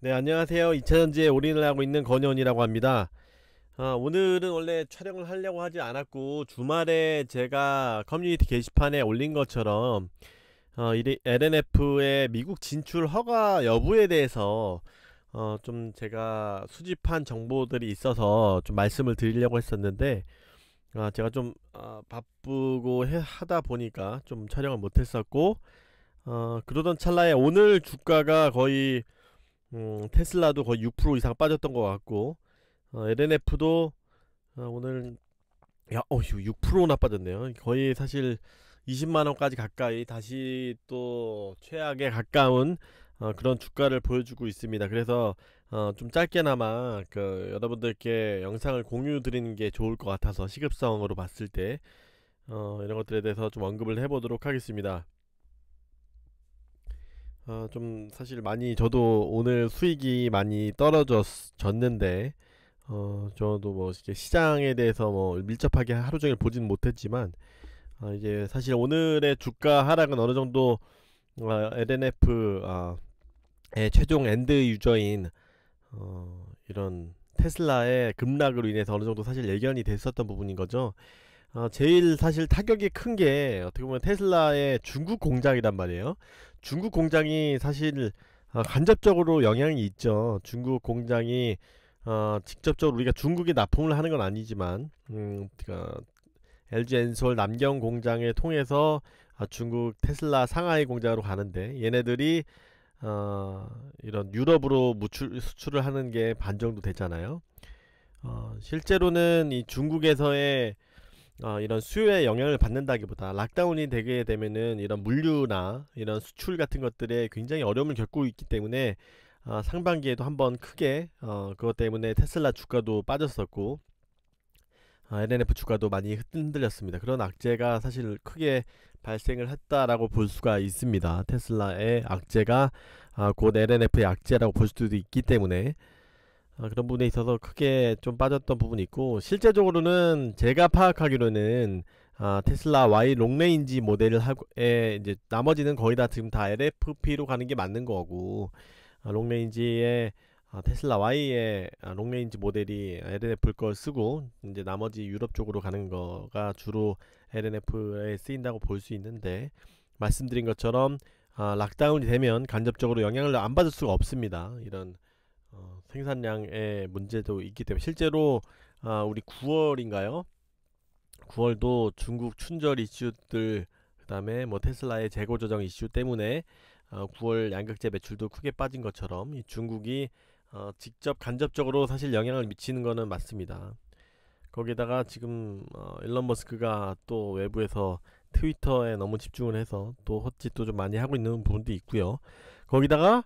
네 안녕하세요 2차전지에 올인을 하고 있는 건현이라고 합니다 아, 오늘은 원래 촬영을 하려고 하지 않았고 주말에 제가 커뮤니티 게시판에 올린 것처럼 어, LNF의 미국 진출 허가 여부에 대해서 어, 좀 제가 수집한 정보들이 있어서 좀 말씀을 드리려고 했었는데 아, 제가 좀 아, 바쁘고 해, 하다 보니까 좀 촬영을 못했었고 어, 그러던 찰나에 오늘 주가가 거의 음, 테슬라도 거의 6% 이상 빠졌던 것 같고 어, LNF도 어, 오늘 야, 어휴, 6%나 빠졌네요. 거의 사실 20만 원까지 가까이 다시 또 최악에 가까운 어, 그런 주가를 보여주고 있습니다. 그래서 어, 좀 짧게나마 그 여러분들께 영상을 공유 드리는 게 좋을 것 같아서 시급성으로 봤을 때 어, 이런 것들에 대해서 좀 언급을 해보도록 하겠습니다. 어, 좀 사실 많이 저도 오늘 수익이 많이 떨어졌는데 어, 저도 뭐 이렇게 시장에 대해서 뭐 밀접하게 하루 종일 보진 못했지만 어, 아, 이제 사실 오늘의 주가 하락은 어느 정도 어, LNF 어, 아, 의 최종 엔드 유저인 어, 이런 테슬라의 급락으로 인해서 어느 정도 사실 예견이 됐었던 부분인 거죠. 어, 제일 사실 타격이 큰 게 어떻게 보면 테슬라의 중국 공장이란 말이에요. 중국 공장이 사실 어, 간접적으로 영향이 있죠. 중국 공장이 어, 직접적으로 우리가 중국에 납품을 하는 건 아니지만 음, 그니까 LG 엔솔 남경 공장을 통해서 어, 중국 테슬라 상하이 공장으로 가는데 얘네들이 어, 이런 유럽으로 무출 수출을 하는 게 반 정도 되잖아요. 어, 실제로는 이 중국에서의 어, 이런 수요에 영향을 받는다기보다 락다운이 되게 되면은 이런 물류나 이런 수출 같은 것들에 굉장히 어려움을 겪고 있기 때문에 어, 상반기에도 한번 크게 어, 그것 때문에 테슬라 주가도 빠졌었고 어, LNF 주가도 많이 흔들렸습니다. 그런 악재가 사실 크게 발생을 했다라고 볼 수가 있습니다. 테슬라의 악재가 아, 곧 LNF의 악재라고 볼 수도 있기 때문에 아, 그런 부분에 있어서 크게 좀 빠졌던 부분이 있고 실제적으로는 제가 파악하기로는 아, 테슬라 Y 롱레인지 모델을 하고에 이제 나머지는 거의 다 지금 다 LFP로 가는 게 맞는 거고 아, 롱레인지의 아, 테슬라 Y의 아, 롱레인지 모델이 LNF를 걸 쓰고 이제 나머지 유럽 쪽으로 가는 거가 주로 LNF에 쓰인다고 볼 수 있는데 말씀드린 것처럼 아, 락다운이 되면 간접적으로 영향을 안 받을 수가 없습니다. 이런 생산량의 문제도 있기 때문에 실제로 아, 우리 9월인가요? 9월도 중국 춘절 이슈들 그다음에 뭐 테슬라의 재고 조정 이슈 때문에 어, 아, 9월 양극재 매출도 크게 빠진 것처럼 이 중국이 어, 직접 간접적으로 사실 영향을 미치는 거는 맞습니다. 거기다가 지금 어, 일론 머스크가 또 외부에서 트위터에 너무 집중을 해서 또 헛짓도 좀 많이 하고 있는 부분도 있고요. 거기다가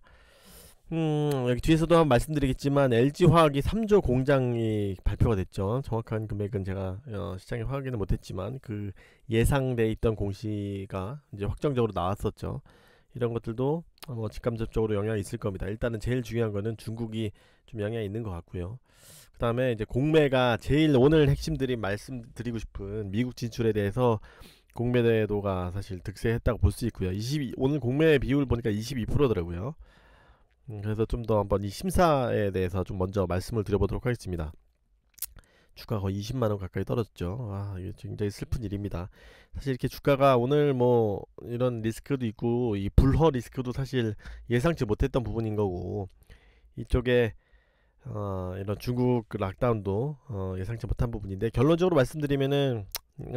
음, 여기 뒤에서도 한번 말씀드리겠지만 LG 화학이 3조 공장이 발표가 됐죠. 정확한 금액은 제가 어, 시장에 확인을 못했지만 그 예상돼 있던 공시가 이제 확정적으로 나왔었죠. 이런 것들도 뭐직감접적으로 영향이 있을 겁니다. 일단은 제일 중요한 거는 중국이 좀 영향이 있는 것 같고요. 그 다음에 이제 공매가 제일 오늘 핵심들이 말씀드리고 싶은 미국 진출에 대해서 공매대도가 사실 득세했다고 볼 수 있고요. 22 오늘 공매 비율 보니까 22%더라고요. 음, 그래서 좀 더 한번 이 심사에 대해서 좀 먼저 말씀을 드려보도록 하겠습니다. 주가 거의 20만 원 가까이 떨어졌죠. 아, 이게 굉장히 슬픈 일입니다. 사실 이렇게 주가가 오늘 뭐 이런 리스크도 있고 이 불허 리스크도 사실 예상치 못했던 부분인 거고 이쪽에 어, 이런 중국 락다운도 어, 예상치 못한 부분인데 결론적으로 말씀드리면은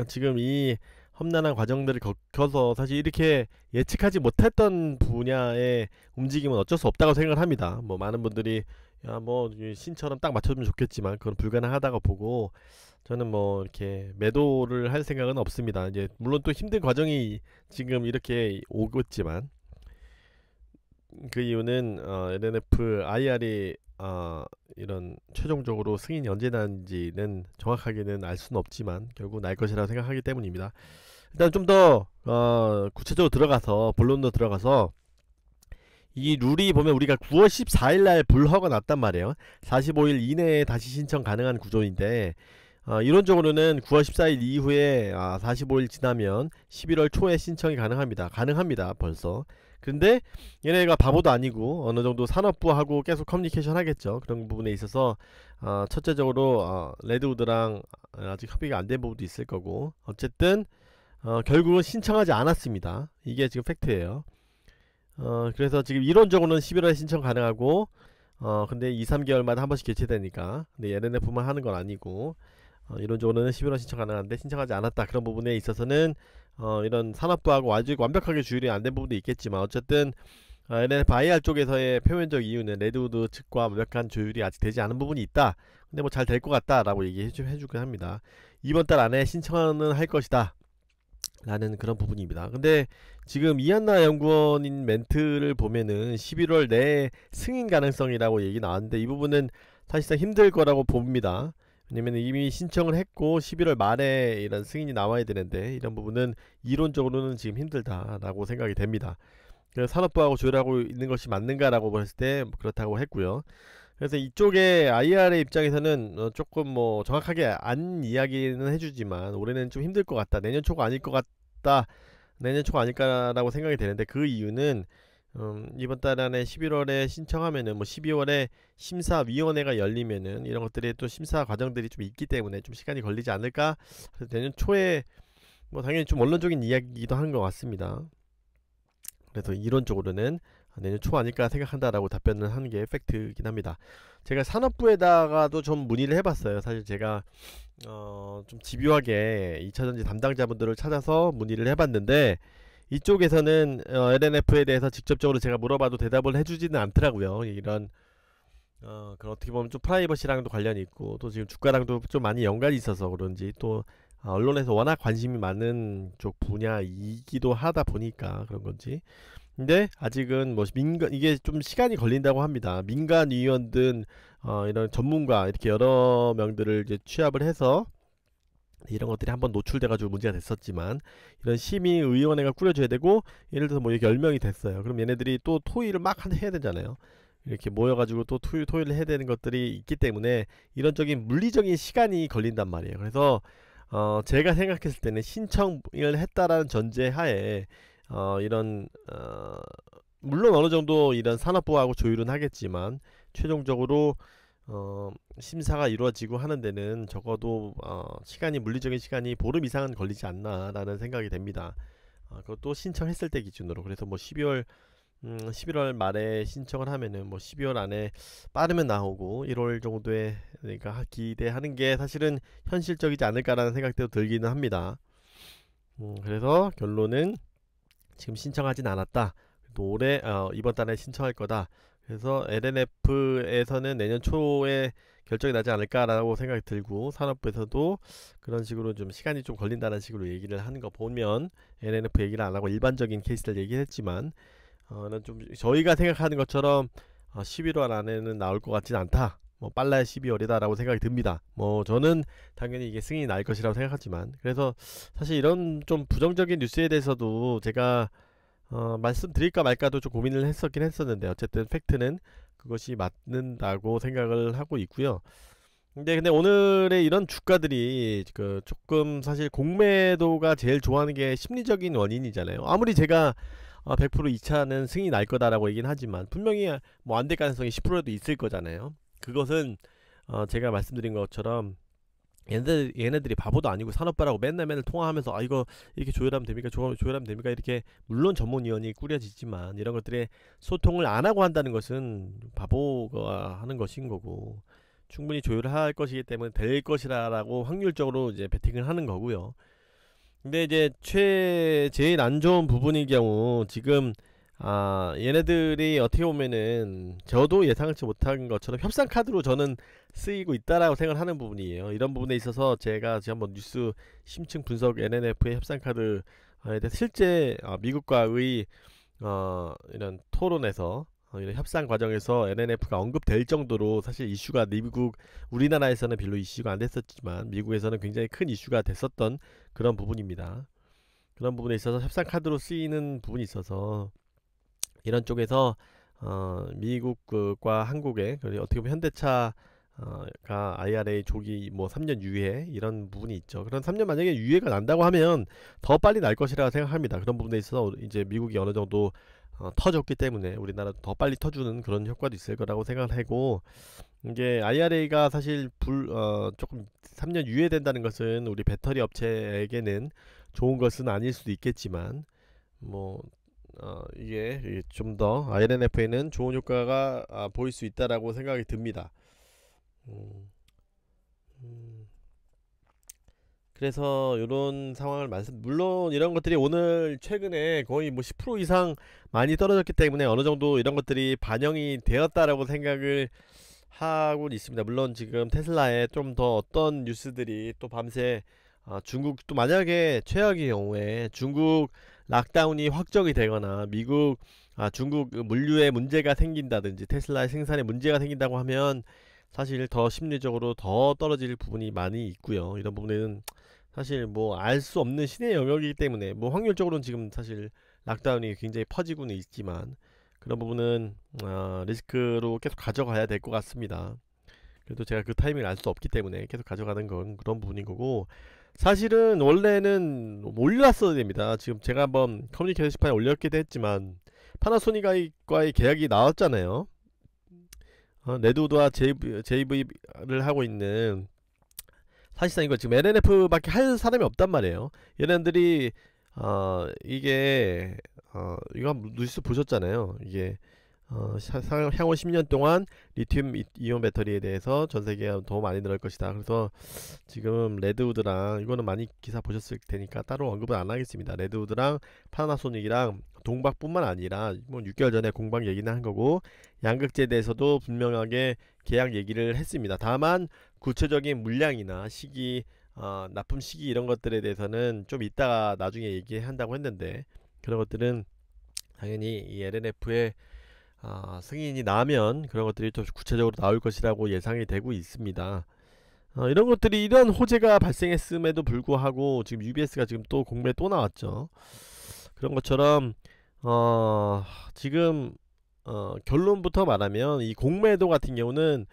지금 이 험난한 과정들을 겪어서 사실 이렇게 예측하지 못했던 분야의 움직임은 어쩔 수 없다고 생각을 합니다. 뭐 많은 분들이 야 뭐 신처럼 딱 맞춰주면 좋겠지만 그건 불가능하다고 보고 저는 뭐 이렇게 매도를 할 생각은 없습니다. 이제 물론 또 힘든 과정이 지금 이렇게 오고 있지만 그 이유는 어, LNF IR이 어, 이런 최종적으로 승인이 언제 난지는 정확하게는 알 수는 없지만 결국 날 것이라 고 생각하기 때문입니다. 일단 좀더 어, 구체적으로 들어가서 본론도 들어가서 이 룰이 보면 우리가 9월 14일날 불허가 났단 말이에요 45일 이내에 다시 신청 가능한 구조인데 어, 이론적으로는 9월 14일 이후에 아, 45일 지나면 11월 초에 신청이 가능합니다 가능합니다 벌써 근데 얘네가 바보도 아니고 어느 정도 산업부하고 계속 커뮤니케이션 하겠죠. 그런 부분에 있어서 어, 첫째적으로 어, 레드우드랑 아직 협의가 안 된 부분도 있을 거고 어쨌든 어, 결국은 신청하지 않았습니다. 이게 지금 팩트예요. 어, 그래서 지금 이론적으로는 11월에 신청 가능하고 어, 근데 2, 3개월마다 한 번씩 개최되니까 근데 얘네네 부만 하는 건 아니고 어, 이론적으로는 11월 신청 가능한데 신청하지 않았다 그런 부분에 있어서는 어, 이런 산업부하고 아주 완벽하게 주율이 안 된 부분도 있겠지만 어쨌든 어, LNF IR 쪽에서의 표면적 이유는 레드우드 측과 완벽한 조율이 아직 되지 않은 부분이 있다 근데 뭐 잘 될 것 같다 라고 얘기해 해주긴 합니다 이번 달 안에 신청은 할 것이다 라는 그런 부분입니다. 근데 지금 이한나 연구원인 멘트를 보면은 11월 내 승인 가능성이라고 얘기 나왔는데 이 부분은 사실상 힘들 거라고 봅니다. 왜냐면 이미 신청을 했고 11월 말에 이런 승인이 나와야 되는데 이런 부분은 이론적으로는 지금 힘들다라고 생각이 됩니다. 그래서 산업부하고 조율하고 있는 것이 맞는가라고 봤을 때 뭐 그렇다고 했고요. 그래서 이쪽에 IR의 입장에서는 어, 조금 뭐 정확하게 안 이야기는 해주지만 올해는 좀 힘들 것 같다. 내년 초가 아닐 것 같. 없다. 내년 총 아닐까라고 생각이 되는데 그 이유는 음, 이번 달 안에 11월에 신청하면은 뭐 12월에 심사위원회가 열리면은 이런 것들이 또 심사 과정들이 좀 있기 때문에 좀 시간이 걸리지 않을까 그래서 내년 초에 뭐 당연히 좀 원론적인 이야기이기도 한것 같습니다. 그래서 이론적으로는 아, 내년 초 아닐까 생각한다라고 답변을 하는 게 팩트이긴 합니다. 제가 산업부에다가도 좀 문의를 해봤어요. 사실 제가 어, 좀 집요하게 2차전지 담당자분들을 찾아서 문의를 해봤는데 이쪽에서는 어, LNF에 대해서 직접적으로 제가 물어봐도 대답을 해주지는 않더라고요. 이런 어, 그런 어떻게 보면 좀 프라이버시랑도 관련이 있고 또 지금 주가랑도 좀 많이 연관이 있어서 그런지 또 아, 언론에서 워낙 관심이 많은 쪽 분야이기도 하다 보니까 그런 건지 근데 아직은 뭐 민간 이게 좀 시간이 걸린다고 합니다. 민간 위원든 어, 이런 전문가 이렇게 여러 명들을 이제 취합을 해서 이런 것들이 한번 노출돼가지고 문제가 됐었지만 이런 시민 의원회가 꾸려져야 되고 예를 들어서 뭐 이게 10명이 됐어요. 그럼 얘네들이 또 토의를 막 해야 되잖아요. 이렇게 모여가지고 또 토, 토의를 해야 되는 것들이 있기 때문에 이런적인 물리적인 시간이 걸린단 말이에요. 그래서 어, 제가 생각했을 때는 신청을 했다라는 전제 하에 어, 이런 어, 물론 어느 정도 이런 산업부하고 조율은 하겠지만 최종적으로 어, 심사가 이루어지고 하는 데는 적어도 어, 시간이 물리적인 시간이 보름 이상은 걸리지 않나라는 생각이 됩니다. 어, 그것도 신청했을 때 기준으로 그래서 뭐 12월 음, 11월 말에 신청을 하면은 뭐 12월 안에 빠르면 나오고 1월 정도에 그러니까 기대하는 게 사실은 현실적이지 않을까라는 생각도 들기는 합니다. 음, 그래서 결론은 지금 신청하진 않았다. 올해 어, 이번 달에 신청할 거다. 그래서 LNF에서는 내년 초에 결정이 나지 않을까라고 생각이 들고 산업부에서도 그런 식으로 좀 시간이 좀 걸린다는 식으로 얘기를 하는 거 보면 LNF 얘기를 안 하고 일반적인 케이스를 얘기했지만 어는 좀 저희가 생각하는 것처럼 어, 11월 안에는 나올 것 같진 않다. 뭐 빨라야 12월이다라고 생각이 듭니다. 뭐 저는 당연히 이게 승인이 날 것이라고 생각하지만 그래서 사실 이런 좀 부정적인 뉴스에 대해서도 제가 어 말씀드릴까 말까도 좀 고민을 했었긴 했었는데 어쨌든 팩트는 그것이 맞는다고 생각을 하고 있고요. 근데 근데 오늘의 이런 주가들이 그 조금 사실 공매도가 제일 좋아하는 게 심리적인 원인이잖아요. 아무리 제가 100% 어, 2차는 승이날 거다라고 얘기는 하지만 분명히 뭐 안 될 가능성이 10%도 있을 거잖아요. 그것은 어, 제가 말씀드린 것처럼 얘네들, 얘네들이 바보도 아니고 산업바라고 맨날 맨날 통화하면서 아 이거 이렇게 조율하면 됩니까 조, 조율하면 됩니까 이렇게 물론 전문위원이 꾸려지지만 이런 것들에 소통을 안 하고 한다는 것은 바보가 하는 것인 거고 충분히 조율할 것이기 때문에 될 것이라고 확률적으로 이제 배팅을 하는 거고요 근데 이제 최 제일 안 좋은 부분인 경우 지금 아, 얘네들이 어떻게 보면은 저도 예상치 못한 것처럼 협상 카드로 저는 쓰이고 있다라고 생각하는 부분이에요. 이런 부분에 있어서 제가 지금 한번 뉴스 심층 분석 NNF의 협상 카드에 대해 실제 어, 미국과의 어, 이런 토론에서 어, 이런 협상 과정에서 NNF가 언급될 정도로 사실 이슈가 미국 우리나라에서는 별로 이슈가 안 됐었지만 미국에서는 굉장히 큰 이슈가 됐었던 그런 부분입니다. 그런 부분에 있어서 협상 카드로 쓰이는 부분이 있어서 이런 쪽에서 어, 미국과 한국의 그리고 어떻게 보면 현대차 어, 가 IRA 조기 뭐 3년 유예 이런 부분이 있죠. 그런 3년 만약에 유예가 난다고 하면 더 빨리 날 것이라 생각합니다. 그런 부분에 있어서 이제 미국이 어느 정도 어, 터졌기 때문에 우리나라도 더 빨리 터주는 그런 효과도 있을 거라고 생각을 하고 이게 IRA가 사실 불 어, 조금 3년 유예된다는 것은 우리 배터리 업체에게는 좋은 것은 아닐 수도 있겠지만 뭐 어, 이게 좀더 INF에는 좋은 효과가 아, 보일 수 있다라고 생각이 듭니다. 음, 음. 그래서 이런 상황을 말씀 물론 이런 것들이 오늘 최근에 거의 뭐 10% 이상 많이 떨어졌기 때문에 어느 정도 이런 것들이 반영이 되었다라고 생각을 하고 있습니다. 물론 지금 테슬라에 좀 더 어떤 뉴스들이 또 밤새 아, 중국 또 만약에 최악의 경우에 중국 락다운이 확정이 되거나 미국 아, 중국 그 물류에 문제가 생긴다든지 테슬라의 생산에 문제가 생긴다고 하면 사실 더 심리적으로 더 떨어질 부분이 많이 있고요. 이런 부분에는 사실 뭐 알 수 없는 신의 영역이기 때문에 뭐 확률적으로는 지금 사실 락다운이 굉장히 퍼지고는 있지만 그런 부분은 어, 리스크로 계속 가져가야 될 것 같습니다. 그래도 제가 그 타이밍을 알 수 없기 때문에 계속 가져가는 건 그런 부분인 거고 사실은 원래는 올렸어야 됩니다. 지금 제가 한번 커뮤니케이션시판에 올렸기도 했지만 파나소닉과의 계약이 나왔잖아요. 어, 레드우드와 JV, JV를 하고 있는 사실상 이거 지금 LNF밖에 할 사람이 없단 말이에요. 얘네들이 어, 이게 어, 이거 한번 뉴스 보셨잖아요. 이게 어, 향후 10년 동안 리튬 이온 배터리에 대해서 전 세계에 더 많이 늘을 것이다. 그래서 지금 레드우드랑 이거는 많이 기사 보셨을 테니까 따로 언급을안 하겠습니다. 레드우드랑 파나소닉이랑 동박뿐만 아니라 뭐 6개월 전에 공방 얘기는 한 거고 양극재에 대해서도 분명하게 계약 얘기를 했습니다. 다만 구체적인 물량이나 시기, 어, 납품 시기 이런 것들에 대해서는 좀 이따가 나중에 얘기한다고 했는데 그런 것들은 당연히 이 LNF의 아, 승인이 나면 그런 것들이 좀 구체적으로 나올 것이라고 예상이 되고 있습니다. 어, 이런 것들이 이런 호재가 발생했음에도 불구하고 지금 UBS가 지금 또 공매 또 나왔죠. 그런 것처럼 어, 지금 어, 결론부터 말하면 이 공매도 같은 경우는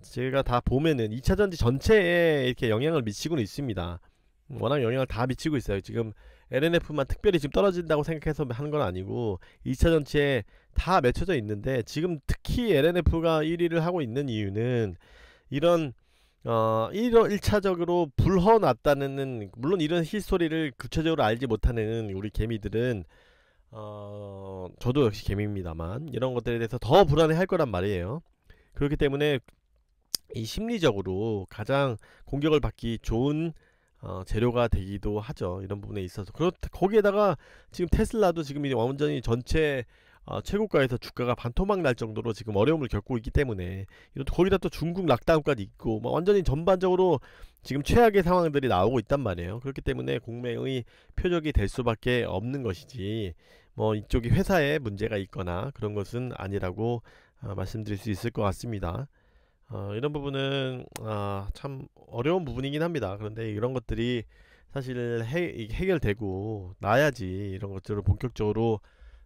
제가 다 보면은 2차 전지 전체에 이렇게 영향을 미치고는 있습니다. 워낙 영향을 다 미치고 있어요. 지금 LNF만 특별히 지금 떨어진다고 생각해서 하는 건 아니고 2차 전지에 다 맺혀져 있는데 지금 특히 LNF가 1위를 하고 있는 이유는 이런 어, 1차적으로 불허났다는 물론 이런 히스토리를 구체적으로 알지 못하는 우리 개미들은 어, 저도 역시 개미입니다만 이런 것들에 대해서 더 불안해할 거란 말이에요. 그렇기 때문에 이 심리적으로 가장 공격을 받기 좋은 어, 재료가 되기도 하죠. 이런 부분에 있어서 그렇 거기에다가 지금 테슬라도 지금 이제 완전히 전체 어, 최고가에서 주가가 반토막 날 정도로 지금 어려움을 겪고 있기 때문에 이런 거기다 또 중국 락다운까지 있고 뭐 완전히 전반적으로 지금 최악의 상황들이 나오고 있단 말이에요. 그렇기 때문에 공매의 표적이 될 수밖에 없는 것이지 뭐 이쪽이 회사에 문제가 있거나 그런 것은 아니라고 어, 말씀드릴 수 있을 것 같습니다. 어, 이런 부분은 아, 참 어려운 부분이긴 합니다. 그런데 이런 것들이 사실 해, 해결되고 나야지 이런 것들을 본격적으로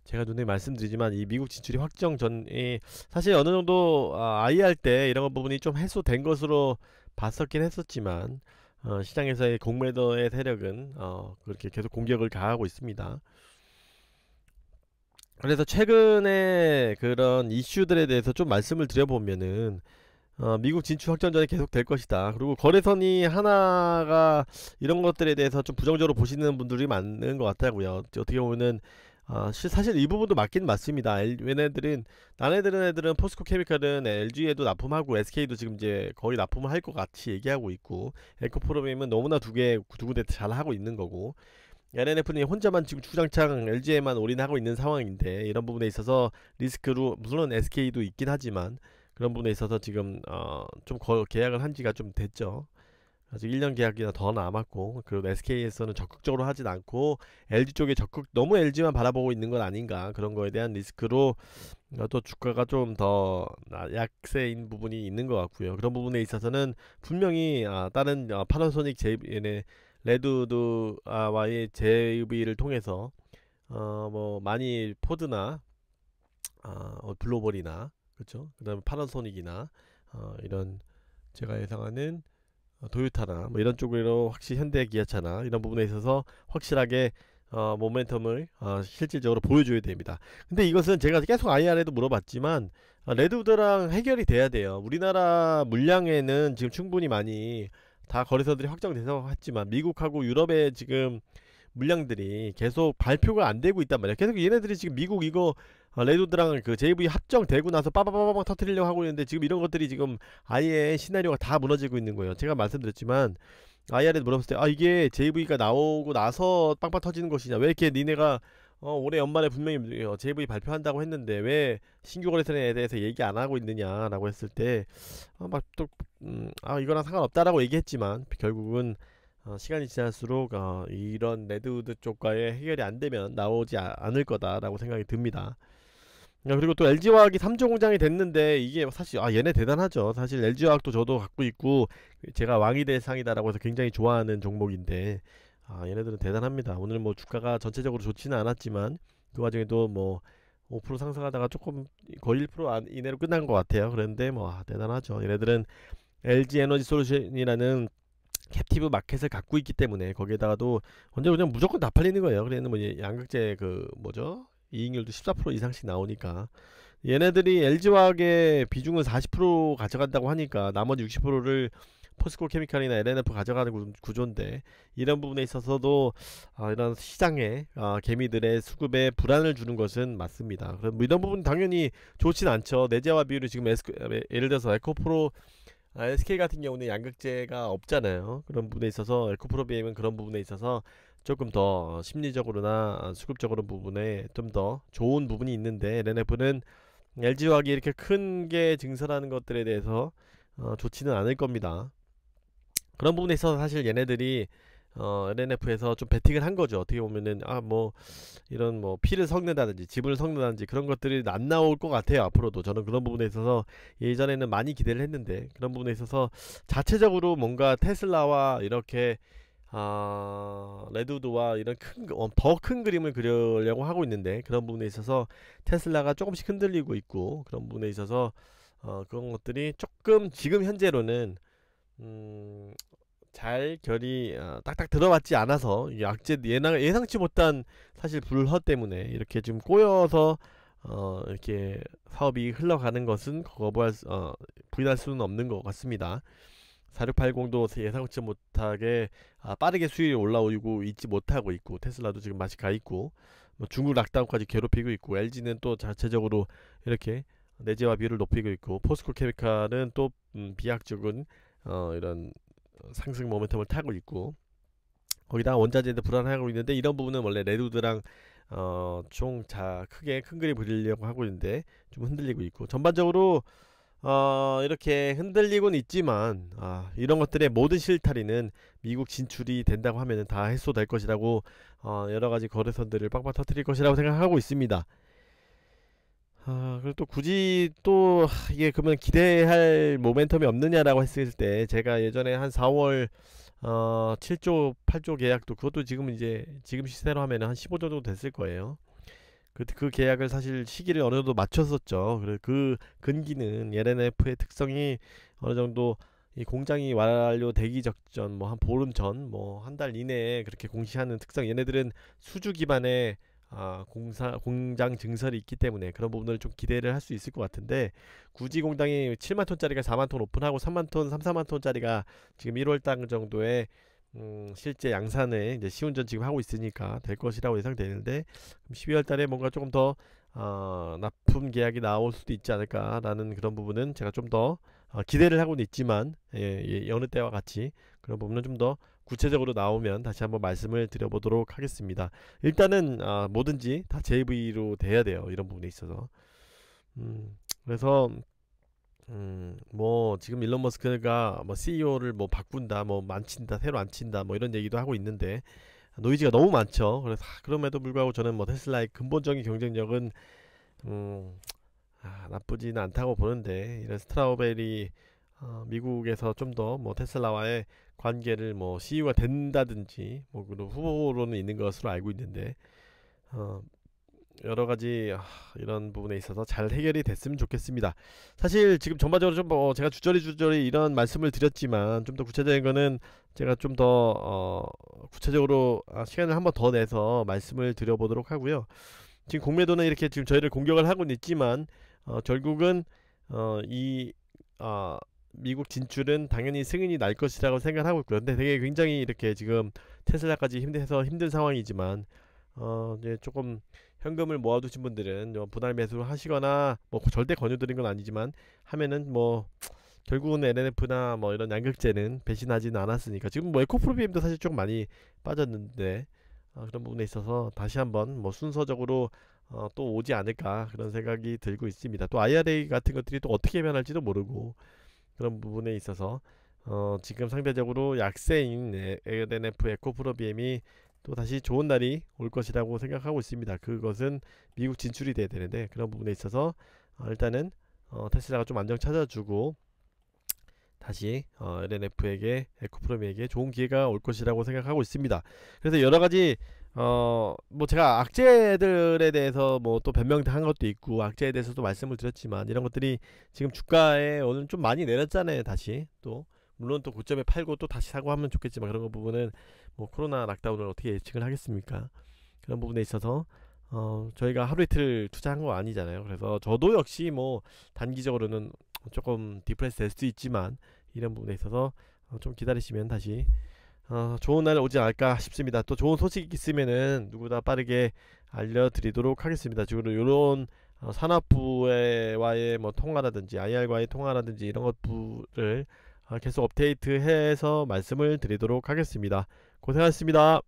제가 눈에 말씀드리지만 이 미국 진출이 확정 전에 사실 어느 정도 아, IR 때 이런 부분이 좀 해소된 것으로 봤었긴 했었지만 어, 시장에서의 공매도의 세력은 어, 그렇게 계속 공격을 가하고 있습니다. 그래서 최근에 그런 이슈들에 대해서 좀 말씀을 드려보면은 어, 미국 진출 확정전에 계속 될 것이다. 그리고 거래선이 하나가 이런 것들에 대해서 좀 부정적으로 보시는 분들이 많은 것 같다고요. 어떻게 보면은 아, 사실 이 부분도 맞긴 맞습니다. 엘, 얘네들은 나네들은 애들은 포스코 케미칼은 LG에도 납품하고 SK도 지금 이제 거의 납품을 할 것 같이 얘기하고 있고 에코프로빔은 너무나 두 개 두 군데 잘 하고 있는 거고 LNF는 혼자만 지금 주장창 LG에만 올인하고 있는 상황인데 이런 부분에 있어서 리스크로 물론 SK도 있긴 하지만 그런 부분에 있어서 지금 어, 좀 거, 계약을 한 지가 좀 됐죠. 아직 1년 계약이나 더 남았고 그리고 SK에서는 적극적으로 하진 않고 LG 쪽에 적극 너무 LG만 바라보고 있는 건 아닌가 그런 거에 대한 리스크로 어, 또 주가가 좀 더 약세인 부분이 있는 것 같고요 그런 부분에 있어서는 분명히 아, 다른 어, 파나소닉 제이의 레드와의 제이비를 통해서 어, 뭐 많이 포드나 아, 어, 블로벌이나 그렇죠 그다음에 파나소닉이나 어, 이런 제가 예상하는 어, 도요타나 뭐 이런 쪽으로 확실히 현대 기아차나 이런 부분에 있어서 확실하게 어, 모멘텀을 어, 실질적으로 보여줘야 됩니다. 근데 이것은 제가 계속 IR에도 물어봤지만 어, 레드우드랑 해결이 돼야 돼요. 우리나라 물량에는 지금 충분히 많이 다 거래소들이 확정돼서 했지만 미국하고 유럽에 지금 물량들이 계속 발표가 안 되고 있단 말이야. 계속 얘네들이 지금 미국 이거 어, 레드우드랑 그 JV 합정되고 나서 빠바바바방 터트리려고 하고 있는데 지금 이런 것들이 지금 아예 시나리오가 다 무너지고 있는 거예요. 제가 말씀드렸지만 IR에 물어봤을 때 아 이게 JV가 나오고 나서 빵빵 터지는 것이냐 왜 이렇게 니네가 어, 올해 연말에 분명히 어, JV 발표한다고 했는데 왜 신규 거래선에 대해서 얘기 안 하고 있느냐라고 했을 때 어, 막또아 음, 아, 이거랑 상관없다라고 얘기했지만 결국은 어, 시간이 지날수록 어, 이런 레드우드 쪽과의 해결이 안 되면 나오지 아, 않을 거다라고 생각이 듭니다. 그리고 또 LG화학이 3조 공장이 됐는데 이게 사실 아 얘네 대단하죠. 사실 LG화학도 저도 갖고 있고 제가 왕이 대상이다라고 해서 굉장히 좋아하는 종목인데 아 얘네들은 대단합니다. 오늘 뭐 주가가 전체적으로 좋지는 않았지만 그 와중에도 뭐 5% 상승하다가 조금 거의 1% 이내로 끝난 것 같아요. 그런데 뭐 아, 대단하죠. 얘네들은 LG 에너지 솔루션이라는 캡티브 마켓을 갖고 있기 때문에 거기에다가도 언제 그냥 무조건 다 팔리는 거예요. 그래는 뭐 양극재 그 뭐죠 이익률도 14% 이상씩 나오니까 얘네들이 LG화학의 비중을 40% 가져간다고 하니까 나머지 60%를 포스코 케미칼이나 LNF 가져가는 구조인데 이런 부분에 있어서도 아, 이런 시장에 아, 개미들의 수급에 불안을 주는 것은 맞습니다. 그럼 뭐 이런 부분 당연히 좋진 않죠. 내재화 비율이 지금 에스크, 예를 들어서 에코프로 아, SK 같은 경우는 양극재가 없잖아요. 그런 부분에 있어서 에코프로 비엠은 그런 부분에 있어서 조금 더 심리적으로나 수급적으로 부분에 좀 더 좋은 부분이 있는데 레네 f 는 LG화학이 이렇게 큰 게 증설하는 것들에 대해서 어, 좋지는 않을 겁니다. 그런 부분에 있어서 사실 얘네들이 어, LNF에서 좀배팅을한 거죠. 어떻게 보면은, 아, 뭐, 이런 뭐, 피를 섞는다든지, 지분을 섞는다든지, 그런 것들이 안 나올 것 같아요. 앞으로도. 저는 그런 부분에 있어서 예전에는 많이 기대를 했는데, 그런 부분에 있어서 자체적으로 뭔가 테슬라와 이렇게 아, 레드우드와 이런 큰, 어, 더 큰 그림을 그리려고 하고 있는데 그런 부분에 있어서 테슬라가 조금씩 흔들리고 있고 그런 부분에 있어서 어, 그런 것들이 조금 지금 현재로는 음, 잘 결이 어, 딱딱 들어맞지 않아서 이게 악재 예상, 예상치 못한 사실 불허 때문에 이렇게 지금 꼬여서 어, 이렇게 사업이 흘러가는 것은 거부할 수, 어, 부인할 수는 없는 것 같습니다. 4680도 예상치 못하게 아, 빠르게 수익이 올라오고 있지 못하고 있고 테슬라도 지금 맛이 가 있고 뭐 중국 락다운까지 괴롭히고 있고 LG는 또 자체적으로 이렇게 내재화 비율을 높이고 있고 포스코 케미칼은 또 음, 비약적인 어, 이런 상승 모멘텀을 타고 있고 거기다 원자재도 불안하고 있는데 이런 부분은 원래 레드우드랑 어, 총 자 크게 큰 그림 그리려고 하고 있는데 좀 흔들리고 있고 전반적으로 어, 이렇게 흔들리곤 있지만 아, 이런 것들의 모든 실타리는 미국 진출이 된다고 하면 다 해소될 것이라고 어, 여러 가지 거래선들을 빡빡 터트릴 것이라고 생각하고 있습니다. 아, 그리고 또 굳이 또 이게 그러면 기대할 모멘텀이 없느냐라고 했을 때 제가 예전에 한 4월 어, 7조, 8조 계약도 그것도 지금 이제 지금 시세로 하면 한 15조 정도 됐을 거예요. 그, 그 계약을 사실 시기를 어느 정도 맞췄었죠. 그그 근기는 LNF의 특성이 어느 정도 이 공장이 완료되기 직전 뭐 한 보름 전 뭐 한 달 이내에 그렇게 공시하는 특성 얘네들은 수주 기반의 아, 공사 공장 증설이 있기 때문에 그런 부분을 좀 기대를 할 수 있을 것 같은데 굳이 공장이 7만 톤짜리가 4만 톤 오픈하고 3만 톤, 3, 4만 톤짜리가 지금 1월 당 정도에 음, 실제 양산에 이제 시운전 지금 하고 있으니까 될 것이라고 예상되는데 12월 달에 뭔가 조금 더 어, 납품 계약이 나올 수도 있지 않을까라는 그런 부분은 제가 좀더 어, 기대를 하고는 있지만 예, 예, 어느 때와 같이 그런 부분은 좀 더 구체적으로 나오면 다시 한번 말씀을 드려보도록 하겠습니다. 일단은 어, 뭐든지 다 JV로 돼야 돼요. 이런 부분에 있어서. 음, 그래서 음, 뭐 지금 일론 머스크가 뭐 CEO를 뭐 바꾼다, 뭐 만친다, 새로 안친다, 뭐 이런 얘기도 하고 있는데 노이즈가 너무 많죠. 그래서 아, 그럼에도 불구하고 저는 뭐 테슬라의 근본적인 경쟁력은 음, 아, 나쁘진 않다고 보는데 이런 스트라우베리 어, 미국에서 좀 더 뭐 테슬라와의 관계를 뭐 CEO가 된다든지 뭐 그런 후보로는 있는 것으로 알고 있는데 어, 여러 가지 아, 이런 부분에 있어서 잘 해결이 됐으면 좋겠습니다. 사실 지금 전반적으로 좀뭐 어, 제가 주저리 주저리 이런 말씀을 드렸지만 좀 더 구체적인 거는 제가 좀더어 구체적으로 아, 시간을 한번 더 내서 말씀을 드려보도록 하고요. 지금 공매도는 이렇게 지금 저희를 공격을 하고는 있지만 어 결국은 어, 이 아, 미국 진출은 당연히 승인이 날 것이라고 생각하고 있고요. 근데 되게 굉장히 이렇게 지금 테슬라까지 힘들서 어 힘든 상황이지만 어 이제 조금 현금을 모아두신 분들은 분할 매수를 하시거나 뭐 절대 권유드린 건 아니지만 하면은 뭐 결국은 LNF나 뭐 이런 양극재는 배신하지는 않았으니까 지금 뭐 에코프로비엠도 사실 좀 많이 빠졌는데 어, 그런 부분에 있어서 다시 한번 뭐 순서적으로 어, 또 오지 않을까 그런 생각이 들고 있습니다. 또 IRA 같은 것들이 또 어떻게 변할지도 모르고 그런 부분에 있어서 어, 지금 상대적으로 약세인 LNF 에코프로비엠이 또 다시 좋은 날이 올 것이라고 생각하고 있습니다. 그것은 미국 진출이 돼야 되는데 그런 부분에 있어서 어, 일단은 어, 테슬라가 좀 안정 찾아주고 다시 어, LNF에게 에코프롬에게 좋은 기회가 올 것이라고 생각하고 있습니다. 그래서 여러 가지 어뭐 제가 악재들에 대해서 뭐 또 변명한 것도 있고 악재에 대해서도 말씀을 드렸지만 이런 것들이 지금 주가에 오늘 좀 많이 내렸잖아요 다시 또 물론 또 고점에 팔고 또 다시 사고 하면 좋겠지만 그런 부분은 뭐 코로나 락다운을 어떻게 예측을 하겠습니까? 그런 부분에 있어서 어, 저희가 하루 이틀 투자한 거 아니잖아요. 그래서 저도 역시 뭐 단기적으로는 조금 디프레스 될 수 있지만 이런 부분에 있어서 어, 좀 기다리시면 다시 어, 좋은 날 오지 않을까 싶습니다. 또 좋은 소식 있으면은 누구나 빠르게 알려드리도록 하겠습니다. 지금 요런 어, 산업부와의 뭐 통화라든지 IR과의 통화라든지 이런 것들을 어, 계속 업데이트해서 말씀을 드리도록 하겠습니다. 고생하셨습니다.